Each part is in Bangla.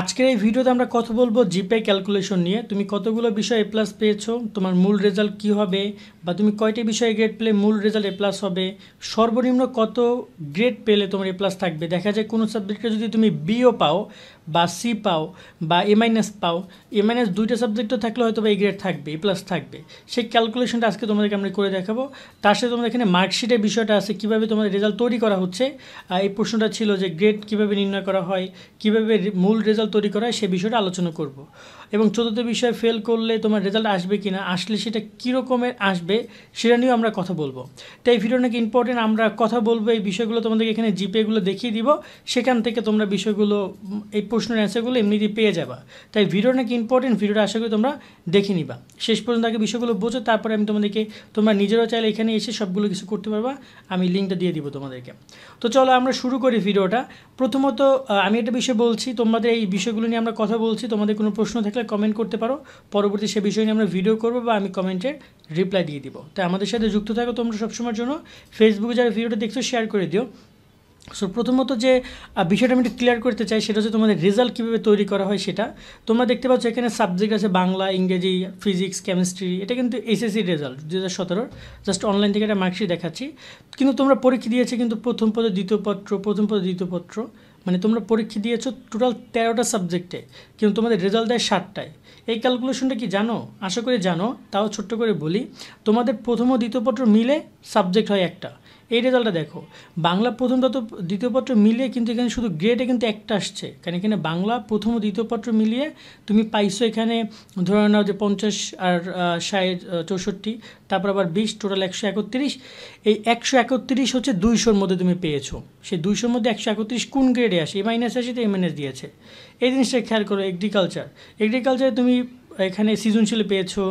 আজকের এই ভিডিওতে আমরা কথা বলবো জিপে ক্যালকুলেশন নিয়ে তুমি কতগুলো বিষয় এ প্লাস পেয়েছো তোমার মূল রেজাল্ট কি হবে বা তুমি কয়টি বিষয়ে গ্রেড পেলে মূল রেজাল্ট এ প্লাস হবে সর্বনিম্ন কত গ্রেড পেলে তোমার এ প্লাস থাকবে দেখা যায় কোনো সাবজেক্টে যদি তুমি বিও পাও বা সি পাও বা এ মাইনাস পাও এ মাইনাস দুইটা সাবজেক্টও থাকলে হয়তো বা এ গ্রেড থাকবে এ প্লাস থাকবে সেই ক্যালকুলেশনটা আজকে তোমাদেরকে আমরা করে দেখাবো তার সাথে তোমাদের এখানে মার্কশিটের বিষয়টা আছে কীভাবে তোমাদের রেজাল্ট তৈরি করা হচ্ছে এই প্রশ্নটা ছিল যে গ্রেড কীভাবে নির্ণয় করা হয় কীভাবে মূল রেজাল্ট তৈরি করা হয় সে বিষয়টা আলোচনা করব এবং চতুর্থ বিষয়ে ফেল করলে তোমার রেজাল্ট আসবে কি না আসলে সেটা কীরকমের আসবে সেটা নিয়েও আমরা কথা বলবো তো এই ভিডিও অনেক ইম্পর্টেন্ট আমরা কথা বলবো এই বিষয়গুলো তোমাদেরকে এখানে জিপেগুলো দেখিয়ে দিব সেখান থেকে তোমরা বিষয়গুলো এই প্রশ্নের অ্যান্সারগুলো এমনিতে পেয়ে যাবা তাই ভিডিও নাকি ইম্পর্টেন্ট ভিডিওটা আশা করি তোমরা দেখে নিবা শেষ পর্যন্ত আগে বিষয়গুলো বোঝো তারপরে আমি তোমাদেরকে তোমরা নিজেরাও চাইলে এখানে এসে সবগুলো কিছু করতে পারবা আমি লিঙ্কটা দিয়ে দিব তোমাদেরকে তো চলো আমরা শুরু করি ভিডিওটা প্রথমত আমি একটা বিষয় বলছি তোমাদের এই বিষয়গুলো নিয়ে আমরা কথা বলছি তোমাদের কোনো প্রশ্ন থাকলে কমেন্ট করতে পারো পরবর্তী সে বিষয় নিয়ে আমরা ভিডিও করবো বা আমি কমেন্টের রিপ্লাই দিয়ে দিব তাই আমাদের সাথে যুক্ত থাকো তোমরা সবসময়ের জন্য ফেসবুকে যারা ভিডিওটা দেখছো শেয়ার করে দিও সো প্রথমত যে বিষয়টা আমি একটু ক্লিয়ার করতে চাই সেটা হচ্ছে তোমাদের রেজাল্ট কীভাবে তৈরি করা হয় সেটা তোমরা দেখতে পাচ্ছ এখানে সাবজেক্ট আছে বাংলা ইংরেজি ফিজিক্স কেমিস্ট্রি এটা কিন্তু এসএসসি রেজাল্ট দু হাজার সতেরোর জাস্ট অনলাইন থেকে একটা মার্কশিট দেখাচ্ছি কিন্তু তোমরা পরীক্ষা দিয়েছে কিন্তু প্রথম পদে দ্বিতীয় পত্র প্রথম পদে দ্বিতীয় পত্র মানে তোমরা পরীক্ষা দিয়েছো টোটাল তেরোটা সাবজেক্টে কিন্তু তোমাদের রেজাল্ট দেয় ষাটটায় এই ক্যালকুলেশনটা কি জানো আশা করি জানো তাও ছোট্ট করে বলি তোমাদের প্রথম ও দ্বিতীয় পত্র মিলে সাবজেক্ট হয় একটা এই রেজাল্টটা দেখো বাংলা প্রথম তত দ্বিতীয় পত্র মিলিয়ে কিন্তু এখানে শুধু গ্রেডে কিন্তু একটা আসছে কারণ এখানে বাংলা প্রথম ও দ্বিতীয় পত্র মিলিয়ে তুমি পাইছো এখানে ধরে নাও যে পঞ্চাশ আর ষাট চৌষট্টি তারপর আবার বিশ টোটাল একশো একত্রিশ এই একশো একত্রিশ হচ্ছে দুইশোর মধ্যে তুমি পেয়েছো সেই দুইশোর মধ্যে একশো একত্রিশ কোন গ্রেডে আসে এ মাইনাস আসে তো এ মাইনাস দিয়েছে এই জিনিসটা খেয়াল করো এগ্রিকালচার এগ্রিকালচারে তুমি এখানে সিজনশীল পেয়েছো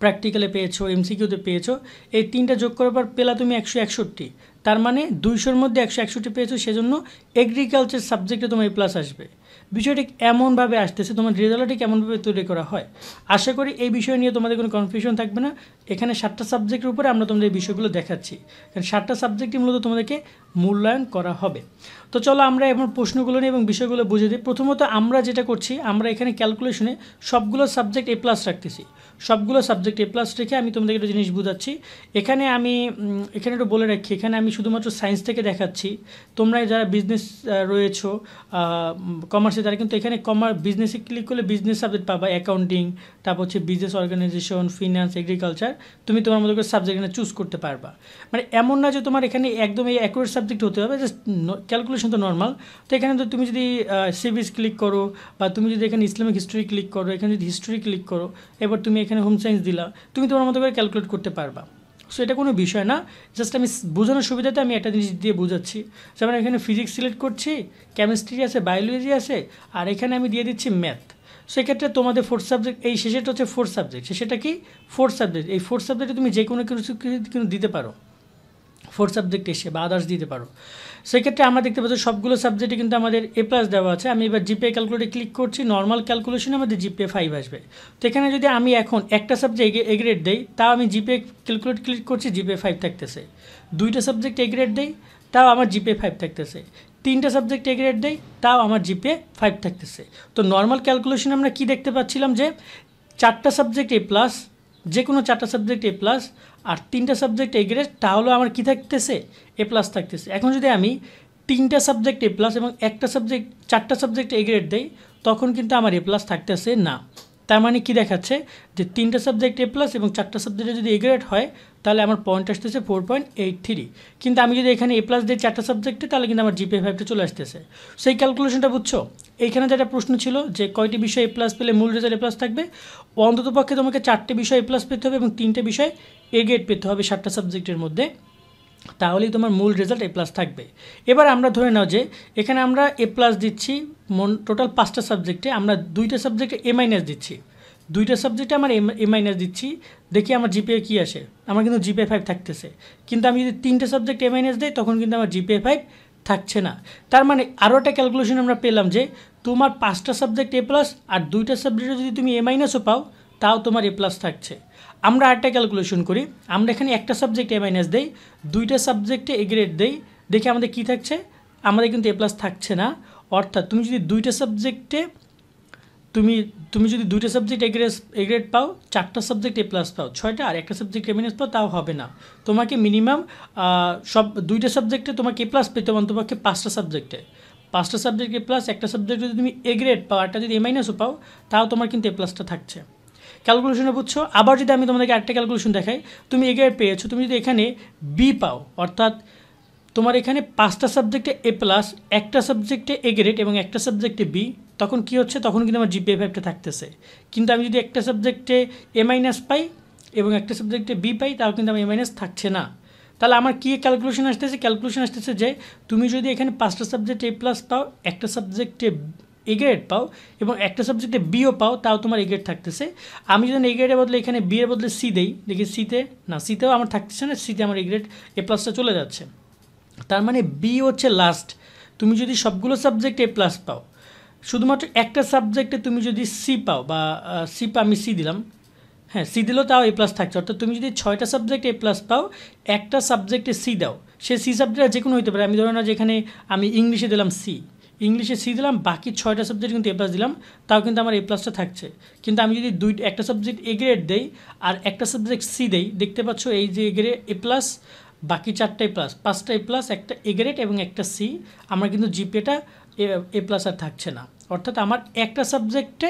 প্র্যাকটিক্যালে পেয়েছো এমসিকিউতে পেয়েছো এই তিনটা যোগ করার পর পেলা তুমি একশো একষট্টি তার মানে দুইশোর মধ্যে একশো একষট্টি পেয়েছো সেজন্য এগ্রিকালচার সাবজেক্টে তোমার প্লাস আসবে বিষয়টি এমনভাবে আসতেছে তোমার রেজাল্টটি কেমনভাবে তৈরি করা হয় আশা করি এই বিষয় নিয়ে তোমাদের কোনো কনফিউশন থাকবে না এখানে সাতটা সাবজেক্টের উপরে আমরা তোমাদের এই বিষয়গুলো দেখাচ্ছি কারণ সাতটা সাবজেক্টই মূলত তোমাদেরকে মূল্যায়ন করা হবে তো চলো আমরা এখন প্রশ্নগুলো নিয়ে এবং বিষয়গুলো বুঝে দিই প্রথমত আমরা যেটা করছি আমরা এখানে ক্যালকুলেশনে সবগুলো সাবজেক্ট এ প্লাস রাখতেছি সবগুলো সাবজেক্ট এ প্লাস রেখে আমি তোমাদেরকে একটা জিনিস বুঝাচ্ছি এখানে আমি এখানে একটু বলে রাখি এখানে আমি শুধুমাত্র সায়েন্স থেকে দেখাচ্ছি তোমরা যারা বিজনেস রয়েছো কমার্সে যারা কিন্তু এখানে কমার্স বিজনেসে ক্লিক করলে বিজনেস সাবজেক্ট পাবা অ্যাকাউন্টিং তারপর হচ্ছে বিজনেস অর্গানাইজেশন ফিনান্স এগ্রিকালচার তুমি তোমার মতো করে সাবজেক্ট এখানে চুজ করতে পারবা মানে এমন না যে তোমার এখানে একদম এই অ্যাকুরেট সাবজেক্ট হতে হবে জাস্ট ক্যালকুলেশন তো নর্মাল তো এখানে তো তুমি যদি সিভিস ক্লিক করো বা তুমি যদি এখানে ইসলামিক হিস্ট্রি ক্লিক করো এখানে যদি হিস্ট্রি ক্লিক করো এবার তুমি এখানে হোম সায়েন্স দিলা তুমি তোমার মতো করে ক্যালকুলেট করতে পারবা সো এটা কোনো বিষয় না জাস্ট আমি বোঝানোর সুবিধাতে আমি একটা জিনিস দিয়ে বোঝাচ্ছি যেমন এখানে ফিজিক্স সিলেক্ট করছি কেমিস্ট্রি আছে বায়োলজি আছে আর এখানে আমি দিয়ে দিচ্ছি ম্যাথ সেক্ষেত্রে তোমাদের ফোর্থ সাবজেক্ট এই শেষেটা হচ্ছে ফোর্থ সাবজেক্ট সেটা কি ফোর্থ সাবজেক্ট এই ফোর্থ সাবজেক্টে তুমি যে কোনো কিছু কিন্তু দিতে পারো ফোর সাবজেক্ট এসে বা আদার্স দিতে পারো সেক্ষেত্রে আমরা দেখতে পাচ্ছি সবগুলো সাবজেক্টে কিন্তু আমাদের এ প্লাস দেওয়া আছে আমি এবার জিপে ক্যালকুলেটে ক্লিক করছি নর্মাল ক্যালকুলেশনে আমাদের জিপে ফাইভ আসবে তো এখানে যদি আমি এখন একটা সাবজেক্ট এ গ্রেড দিই তাও আমি জিপে ক্যালকুলেট ক্লিক করছি জিপে ফাইভ থাকতেছে দুইটা সাবজেক্ট এ গ্রেড দিই তাও আমার জিপে ফাইভ থাকতেছে তিনটা সাবজেক্ট এ গ্রেড দেয় তাও আমার জিপে ফাইভ থাকতেছে তো নর্মাল ক্যালকুলেশনে আমরা কি দেখতে পাচ্ছিলাম যে চারটা সাবজেক্ট এ প্লাস যে কোনো চারটা সাবজেক্ট এ প্লাস আর তিনটা সাবজেক্ট এ গ্রেড তাহলেও আমার কী থাকতেছে এ প্লাস থাকতেছে এখন যদি আমি তিনটা সাবজেক্ট এ প্লাস এবং একটা সাবজেক্ট চারটা সাবজেক্ট এ গ্রেড দেই তখন কিন্তু আমার এ প্লাস থাকতেছে না তার মানে কি দেখাচ্ছে যে তিনটা সাবজেক্ট এ প্লাস এবং চারটা সাবজেক্টে যদি এ গ্রেড হয় তাহলে আমার পয়েন্ট আসতেছে ফোর পয়েন্ট এইট থ্রি কিন্তু আমি যদি এখানে এ প্লাস দিই চারটা সাবজেক্টে তাহলে কিন্তু আমার জিপে ফাইভটা চলে আসতেছে সেই ক্যালকুলেশনটা বুঝছো এইখানে একটা প্রশ্ন ছিল যে কয়টি বিষয় এ প্লাস পেলে মূল রেজাল্ট এ প্লাস থাকবে অন্ততপক্ষে তোমাকে চারটে বিষয় এ প্লাস পেতে হবে এবং তিনটে বিষয় এ গ্রেড পেতে হবে সাতটা সাবজেক্টের মধ্যে তাহলেই তোমার মূল রেজাল্ট এ প্লাস থাকবে এবার আমরা ধরে নাও যে এখানে আমরা এ প্লাস দিচ্ছি মন টোটাল পাঁচটা সাবজেক্টে আমরা দুইটা সাবজেক্টে এ মাইনাস দিচ্ছি দুইটা সাবজেক্টে আমার এ মাইনাস দিচ্ছি দেখি আমার জিপিএ কী আসে আমার কিন্তু জিপিএ ফাইভ থাকতেছে কিন্তু আমি যদি তিনটা সাবজেক্ট এ মাইনাস দিই তখন কিন্তু আমার জিপিএ ফাইভ থাকছে না তার মানে আরও একটা ক্যালকুলেশন আমরা পেলাম যে তোমার পাঁচটা সাবজেক্ট এ প্লাস আর দুইটা সাবজেক্টে যদি তুমি এ মাইনাসও পাও তাও তোমার এ প্লাস থাকছে আমরা আরেকটা ক্যালকুলেশন করি আমরা এখানে একটা সাবজেক্ট এ মাইনাস দিই দুইটা সাবজেক্টে এ গ্রেড দিই দেখি আমাদের কী থাকছে আমাদের কিন্তু এ প্লাস থাকছে না অর্থাৎ তুমি যদি দুইটা সাবজেক্টে তুমি তুমি যদি দুইটা সাবজেক্ট এগ্রেস এগ্রেড পাও চারটা সাবজেক্ট এ প্লাস পাও ছয়টা আর একটা সাবজেক্ট এ পাও তাও হবে না তোমাকে মিনিমাম সব দুইটা সাবজেক্টে তোমাকে এ প্লাস পেতে হবে তোমাকে পাঁচটা সাবজেক্টে পাঁচটা সাবজেক্ট এ প্লাস একটা সাবজেক্ট যদি তুমি এ গ্রেড পাও একটা যদি এ মাইনাসও পাও তাও তোমার কিন্তু এ প্লাসটা থাকছে ক্যালকুলেশনে বুঝছো আবার যদি আমি তোমাদেরকে আরেকটা ক্যালকুলেশন দেখাই তুমি এ গ্রেড পেয়েছো তুমি যদি এখানে বি পাও অর্থাৎ তোমার এখানে পাঁচটা সাবজেক্টে এ প্লাস একটা সাবজেক্টে এ গ্রেড এবং একটা সাবজেক্টে বি তখন কি হচ্ছে তখন কিন্তু আমার জিপিএ ফাইভটা থাকতেছে কিন্তু আমি যদি একটা সাবজেক্টে এ মাইনাস পাই এবং একটা সাবজেক্টে বি পাই তাও কিন্তু আমার এ মাইনাস থাকছে না তাহলে আমার কী ক্যালকুলেশন আসতেছে ক্যালকুলেশন আসতেছে যে তুমি যদি এখানে পাঁচটা সাবজেক্টে এ প্লাস পাও একটা সাবজেক্টে এ গ্রেড পাও এবং একটা সাবজেক্টে বিও পাও তাও তোমার এ গ্রেড থাকতেছে আমি যদি এ গ্রেডের বদলে এখানে বি এর বদলে সি দেই দেখি সিতে না সিতেও আমার থাকতেছে না সিতে আমার এ গ্রেড এ প্লাসটা চলে যাচ্ছে তার মানে বি হচ্ছে লাস্ট তুমি যদি সবগুলো সাবজেক্টে প্লাস পাও শুধুমাত্র একটা সাবজেক্টে তুমি যদি সি পাও বা সি পা আমি সি দিলাম হ্যাঁ সি দিলেও তাও এ প্লাস থাকছে অর্থাৎ তুমি যদি ছয়টা সাবজেক্টে এ প্লাস পাও একটা সাবজেক্টে সি দাও সে সি সাবজেক্ট যে কোনো হতে পারে আমি ধরো না যেখানে আমি ইংলিশে দিলাম সি ইংলিশে সি দিলাম বাকি ছয়টা সাবজেক্ট কিন্তু এ প্লাস দিলাম তাও কিন্তু আমার এ প্লাসটা থাকছে কিন্তু আমি যদি দুই একটা সাবজেক্ট এ গ্রেড দেই আর একটা সাবজেক্ট সি দেই দেখতে পাচ্ছ এই যে এ গ্রেড এ প্লাস বাকি চারটাই প্লাস পাঁচটাই প্লাস একটা এ গ্রেড এবং একটা সি আমার কিন্তু জিপিএটা এ প্লাস আর থাকছে না অর্থাৎ আমার একটা সাবজেক্টে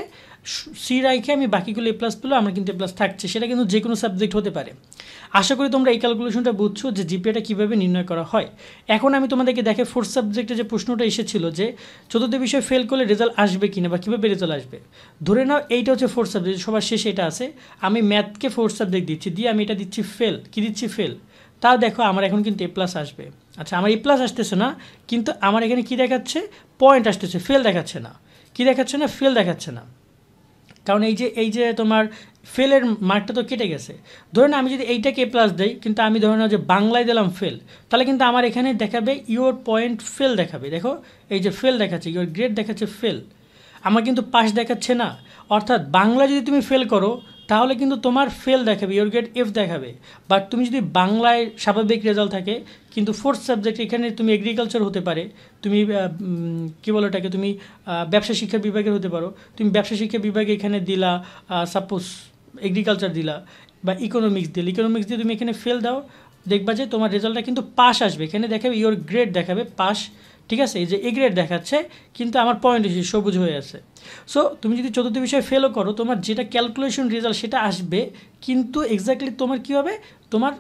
সি রাইখে আমি বাকিগুলো এ প্লাস পেলেও আমার কিন্তু এ প্লাস থাকছে সেটা কিন্তু যে কোনো সাবজেক্ট হতে পারে আশা করি তোমরা এই ক্যালকুলেশনটা বুঝছো যে জিপিএটা কীভাবে নির্ণয় করা হয় এখন আমি তোমাদেরকে দেখে ফোর্থ সাবজেক্টে যে প্রশ্নটা এসেছিল যে চতুর্থ বিষয়ে ফেল করলে রেজাল্ট আসবে কি না বা কীভাবে রেজাল্ট আসবে ধরে নাও এইটা হচ্ছে ফোর্থ সাবজেক্ট সবার শেষে এটা আছে আমি ম্যাথকে ফোর্থ সাবজেক্ট দিচ্ছি দিয়ে আমি এটা দিচ্ছি ফেল কী দিচ্ছি ফেল তাও দেখো আমার এখন কিন্তু এ প্লাস আসবে আচ্ছা আমার এ প্লাস আসতেছে না কিন্তু আমার এখানে কি দেখাচ্ছে পয়েন্ট আসতেছে ফেল দেখাচ্ছে না কি দেখাচ্ছে না ফেল দেখাচ্ছে না কারণ এই যে এই যে তোমার ফেলের মার্কটা তো কেটে গেছে ধরে না আমি যদি এইটাকে এ প্লাস দিই কিন্তু আমি ধরে না যে বাংলায় দিলাম ফেল তাহলে কিন্তু আমার এখানে দেখাবে ইওর পয়েন্ট ফেল দেখাবে দেখো এই যে ফেল দেখাচ্ছে ইউর গ্রেড দেখাচ্ছে ফেল আমার কিন্তু পাস দেখাচ্ছে না অর্থাৎ বাংলা যদি তুমি ফেল করো তাহলে কিন্তু তোমার ফেল দেখাবে ইউর গ্রেড এফ দেখাবে বাট তুমি যদি বাংলায় স্বাভাবিক রেজাল্ট থাকে কিন্তু ফোর্থ সাবজেক্ট এখানে তুমি এগ্রিকালচার হতে পারে তুমি কী বলো এটাকে তুমি ব্যবসা শিক্ষা বিভাগের হতে পারো তুমি ব্যবসা শিক্ষা বিভাগে এখানে দিলা সাপোজ এগ্রিকালচার দিলা বা ইকোনমিক্স দিলে ইকোনমিক্স দিয়ে তুমি এখানে ফেল দাও দেখবা যে তোমার রেজাল্টটা কিন্তু পাস আসবে এখানে দেখাবে ইউর গ্রেড দেখাবে পাস ঠিক আছে এই যে এ গ্রেড দেখাচ্ছে কিন্তু আমার পয়েন্ট হিসেবে সবুজ হয়ে আছে সো তুমি যদি চতুর্থ বিষয়ে ফেলও করো তোমার যেটা ক্যালকুলেশন রেজাল্ট সেটা আসবে কিন্তু এক্স্যাক্টলি তোমার কী হবে তোমার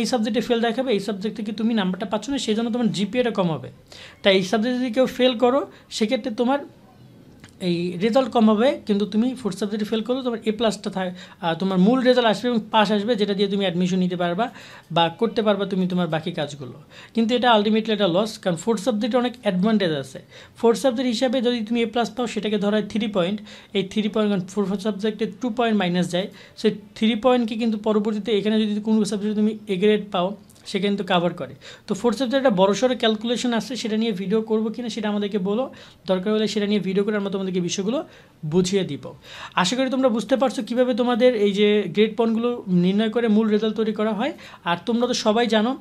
এই সাবজেক্টে ফেল দেখাবে এই সাবজেক্ট থেকে তুমি নাম্বারটা পাচ্ছ না সেই জন্য তোমার জিপিএটা কম হবে তাই এই সাবজেক্টে যদি কেউ ফেল করো সেক্ষেত্রে তোমার এই রেজাল্ট কম হবে কিন্তু তুমি ফোর্থ সাবজেক্টে ফেল করো তোমার এ প্লাসটা থাক তোমার মূল রেজাল্ট আসবে এবং পাস আসবে যেটা দিয়ে তুমি অ্যাডমিশন নিতে পারবা বা করতে পারবা তুমি তোমার বাকি কাজগুলো কিন্তু এটা আলটিমেটলি একটা লস কারণ ফোর্থ সাবজেক্টে অনেক অ্যাডভান্টেজ আছে ফোর্থ সাবজেক্ট হিসাবে যদি তুমি এ প্লাস পাও সেটাকে ধরা হয় থ্রি পয়েন্ট এই থ্রি পয়েন্ট ফোর্থ সাবজেক্টে টু পয়েন্ট মাইনাস যায় সেই থ্রি পয়েন্টকে কিন্তু পরবর্তীতে এখানে যদি কোনো সাবজেক্টে তুমি এ গ্রেড পাও সে কিন্তু কাভার করে তো ফোর্থ সেপ্টের একটা বড়সড় ক্যালকুলেশন আসছে সেটা নিয়ে ভিডিও করবো কিনা সেটা আমাদেরকে বলো দরকার হলে সেটা নিয়ে ভিডিও করে আমরা তোমাদেরকে বিষয়গুলো বুঝিয়ে দিব আশা করি তোমরা বুঝতে পারছো কীভাবে তোমাদের এই যে গ্রেড পয়েন্টগুলো নির্ণয় করে মূল রেজাল্ট তৈরি করা হয় আর তোমরা তো সবাই জানো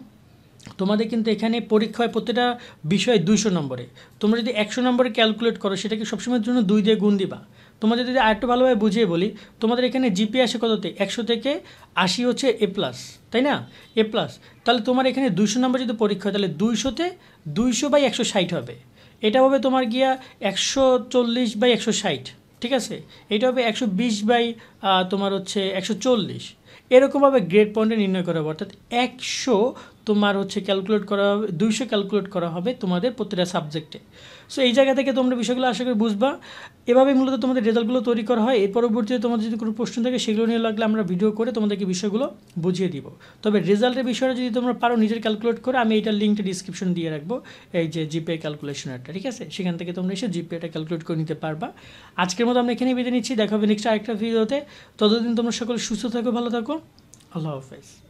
তোমাদের কিন্তু এখানে পরীক্ষায় প্রত্যেকটা বিষয় দুইশো নম্বরে তোমরা যদি একশো নম্বরে ক্যালকুলেট করো সেটাকে সবসময়ের জন্য দুই দিয়ে গুণ দিবা তোমাদের যদি আরেকটু ভালোভাবে বুঝিয়ে বলি তোমাদের এখানে জিপি আসে কততে একশো থেকে আশি হচ্ছে এ প্লাস তাই না এ প্লাস তাহলে তোমার এখানে দুইশো নম্বর যদি পরীক্ষা হয় তাহলে দুইশোতে দুইশো বাই একশো ষাট হবে এটা হবে তোমার গিয়া একশো চল্লিশ বাই একশো ষাট ঠিক আছে এটা হবে একশো বিশ বাই তোমার হচ্ছে একশো চল্লিশ এরকমভাবে গ্রেড পয়েন্টে নির্ণয় করা হবে অর্থাৎ একশো তোমার হচ্ছে ক্যালকুলেট করা হবে দুইশো ক্যালকুলেট করা হবে তোমাদের প্রতিটা সাবজেক্টে সো এই জায়গা থেকে তোমরা বিষয়গুলো আশা করি বুঝবা এভাবে মূলত তোমাদের রেজাল্টগুলো তৈরি করা হয় এর পরবর্তীতে তোমাদের যদি কোনো প্রশ্ন থাকে সেগুলো নিয়ে লাগলে আমরা ভিডিও করে তোমাদেরকে বিষয়গুলো বুঝিয়ে দিব তবে রেজাল্টের বিষয়টা যদি তোমরা পারো নিজের ক্যালকুলেট করে আমি এটার লিঙ্কটা ডিসক্রিপশন দিয়ে রাখবো এই যে জিপে ক্যালকুলেশনারটা ঠিক আছে সেখান থেকে তোমরা এসে জিপেটা ক্যালকুলেট করে নিতে পারবা আজকের মতো আমরা এখানে বেঁধে নিচ্ছি দেখা হবে নেক্সট আরেকটা ভিডিওতে ততদিন তোমরা সকল সুস্থ থাকো ভালো থাকো আল্লাহ হাফেজ